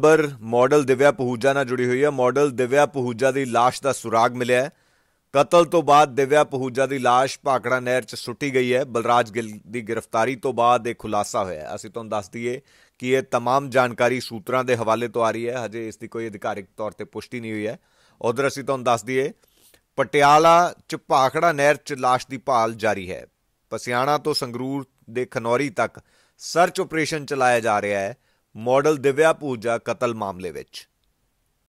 ਖਬਰ ਮਾਡਲ ਦਿਵਿਆ ਪਹੂਜਾ ਨਾਲ ਜੁੜੀ ਹੋਈ ਹੈ ਮਾਡਲ ਦਿਵਿਆ ਪਹੂਜਾ ਦੀ লাশ ਦਾ ਸੁਰਾਗ ਮਿਲਿਆ ਹੈ ਕਤਲ ਤੋਂ ਬਾਅਦ ਦਿਵਿਆ ਪਹੂਜਾ ਦੀ লাশ ਭਾਕੜਾ ਨਹਿਰ 'ਚ ਸੁੱਟੀ ਗਈ ਹੈ ਬਲਰਾਜ ਗਿੱਲ ਦੀ ਗ੍ਰਿਫਤਾਰੀ ਤੋਂ ਬਾਅਦ ਇਹ ਖੁਲਾਸਾ ਹੋਇਆ ਅਸੀਂ ਤੁਹਾਨੂੰ ਦੱਸ ਦਈਏ ਕਿ ਇਹ तमाम ਜਾਣਕਾਰੀ ਸੂਤਰਾਂ ਦੇ ਹਵਾਲੇ ਤੋਂ ਆ ਰਹੀ ਹੈ ਹਜੇ ਇਸ ਦੀ ਕੋਈ ਅਧਿਕਾਰਿਕ ਤੌਰ ਤੇ ਪੁਸ਼ਟੀ ਨਹੀਂ ਹੋਈ ਹੈ ਉਧਰ ਅਸੀਂ ਤੁਹਾਨੂੰ ਦੱਸ ਦਈਏ ਪਟਿਆਲਾ 'ਚ ਭਾਕੜਾ ਨਹਿਰ 'ਚ লাশ ਦੀ ਭਾਲ ਜਾਰੀ ਹੈ ਪਸਿਆਣਾ ਤੋਂ ਸੰਗਰੂਰ ਦੇ ਖਨੌਰੀ ਤੱਕ ਸਰਚ ਆਪਰੇਸ਼ਨ ਚਲਾਇਆ ਜਾ ਰਿਹਾ ਹੈ ਮਾਡਲ ਦਿਵਿਆ ਪੂਜਾ ਕਤਲ ਮਾਮਲੇ ਵਿੱਚ